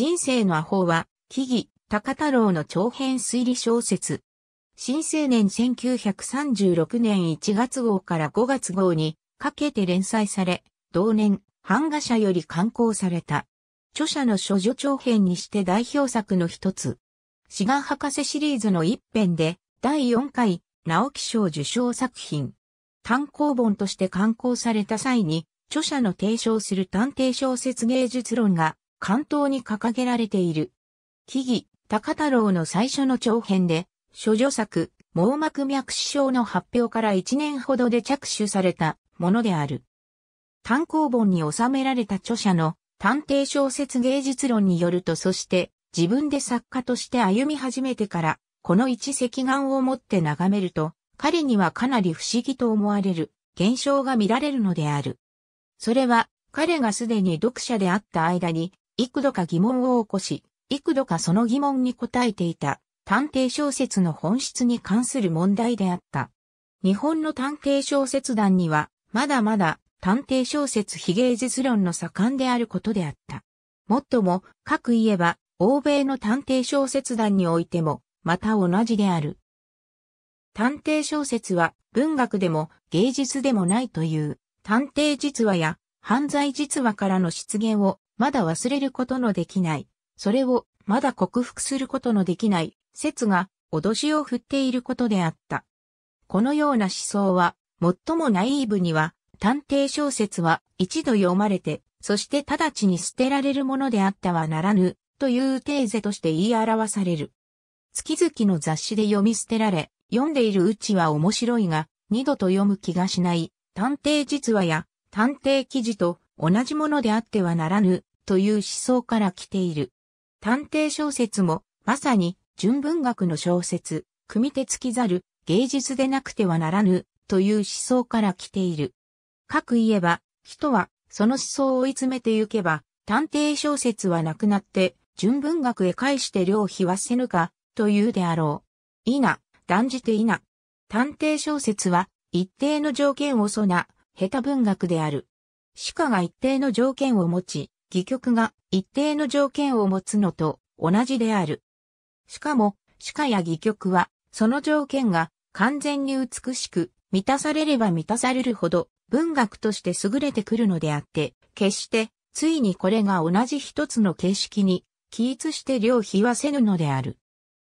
人生のアホは、木々、高太郎の長編推理小説。新青年1936年1月号から5月号にかけて連載され、同年、版画社より刊行された。著者の諸女長編にして代表作の一つ。志願博士シリーズの一編で、第4回、直木賞受賞作品。単行本として刊行された際に、著者の提唱する探偵小説芸術論が関東に掲げられている。木々、高太郎の最初の長編で、諸女作、網膜脈死症の発表から1年ほどで着手されたものである。単行本に収められた著者の探偵小説芸術論によるとそして自分で作家として歩み始めてからこの一石眼を持って眺めると彼にはかなり不思議と思われる現象が見られるのである。それは彼がすでに読者であった間に幾度か疑問を起こし、幾度かその疑問に答えていた探偵小説の本質に関する問題であった。日本の探偵小説団には、まだまだ探偵小説非芸術論の盛んであることであった。もっとも、かく言えば、欧米の探偵小説団においても、また同じである。探偵小説は文学でも芸術でもないという探偵実話や犯罪実話からの出現をまだ忘れることのできない。それを、まだ克服することのできない、説が、脅しを振っていることであった。このような思想は、最もナイーブには、探偵小説は一度読まれて、そして直ちに捨てられるものであったはならぬ、というテーゼとして言い表される。月々の雑誌で読み捨てられ、読んでいるうちは面白いが、二度と読む気がしない、探偵実話や、探偵記事と同じものであってはならぬ、という思想から来ている。探偵小説も、まさに、純文学の小説、組手つきざる、芸術でなくてはならぬ、という思想から来ている。かく言えば、人は、その思想を追い詰めてゆけば、探偵小説はなくなって、純文学へ返して量費はせぬか、というであろう。いな、断じていな。探偵小説は、一定の条件をそな、下手文学である。歯科が一定の条件を持ち、戯曲が一定の条件を持つのと同じである。しかも、詩歌や戯曲は、その条件が完全に美しく満たされれば満たされるほど文学として優れてくるのであって、決してついにこれが同じ一つの形式に起立して両比はせぬのである。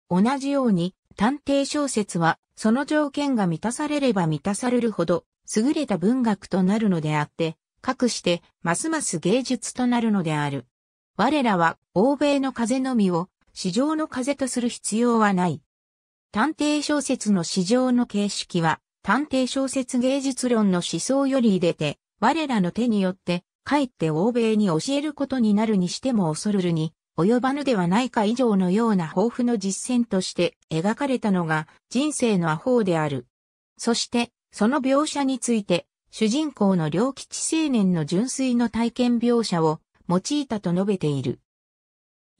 同じように、探偵小説は、その条件が満たされれば満たされるほど、優れた文学となるのであって、かくして、ますます芸術となるのである。我らは、欧米の風のみを、市場の風とする必要はない。探偵小説の市場の形式は、探偵小説芸術論の思想より入れて、我らの手によって、かえって欧米に教えることになるにしても恐るるに、及ばぬではないか以上のような豊富の実践として描かれたのが人生のアホである。そして、その描写について主人公の良吉青年の純粋の体験描写を用いたと述べている。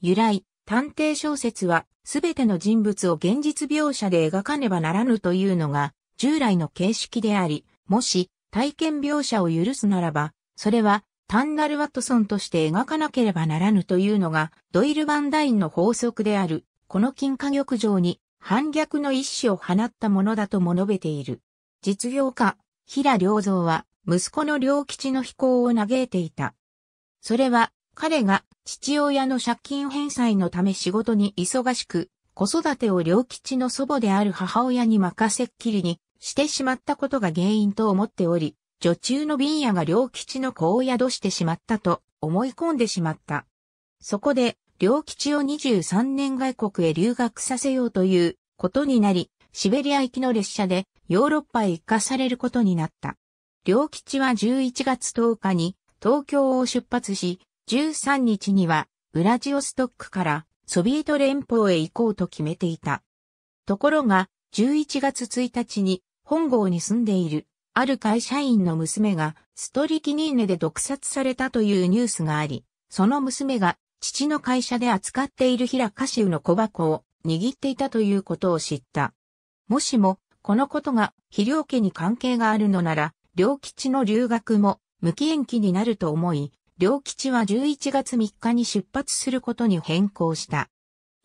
由来、探偵小説はすべての人物を現実描写で描かねばならぬというのが従来の形式であり、もし体験描写を許すならば、それは単なるワトソンとして描かなければならぬというのがドイル・バンダインの法則である、この金貨玉城に反逆の意志を放ったものだとも述べている。実業家、平良三は、息子の良吉の非行を嘆いていた。それは、彼が父親の借金返済のため仕事に忙しく、子育てを良吉の祖母である母親に任せっきりにしてしまったことが原因と思っており、女中の瓶屋が良吉の子を宿してしまったと思い込んでしまった。そこで、良吉を23年外国へ留学させようということになり、シベリア行きの列車でヨーロッパへ行かされることになった。両吉は11月10日に東京を出発し、13日にはウラジオストックからソビエト連邦へ行こうと決めていた。ところが、11月1日に本郷に住んでいるある会社員の娘がストリキニーネで毒殺されたというニュースがあり、その娘が父の会社で扱っているヒラカシウの小箱を握っていたということを知った。もしもこのことが肥料家に関係があるのなら、良吉の留学も無期延期になると思い、良吉は11月3日に出発することに変更した。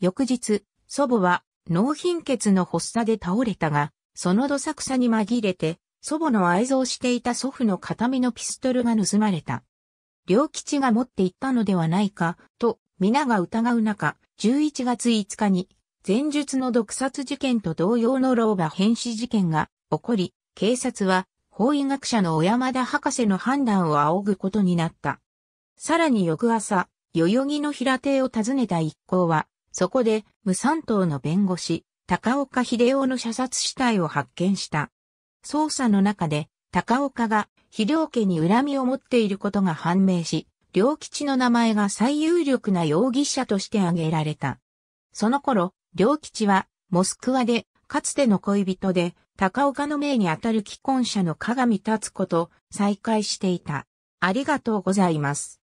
翌日、祖母は脳貧血の発作で倒れたが、そのどさくさに紛れて、祖母の愛蔵していた祖父の片目のピストルが盗まれた。良吉が持って行ったのではないか、と皆が疑う中、11月5日に前述の毒殺事件と同様の老婆変死事件が起こり、警察は法医学者の小山田博士の判断を仰ぐことになった。さらに翌朝、代々木の平手を訪ねた一行は、そこで無三党の弁護士、高岡秀夫の射殺死体を発見した。捜査の中で、高岡が秀夫家に恨みを持っていることが判明し、両吉の名前が最有力な容疑者として挙げられた。その頃、両吉は、モスクワで、かつての恋人で、高岡の命にあたる既婚者の鏡立つこと再会していた。ありがとうございます。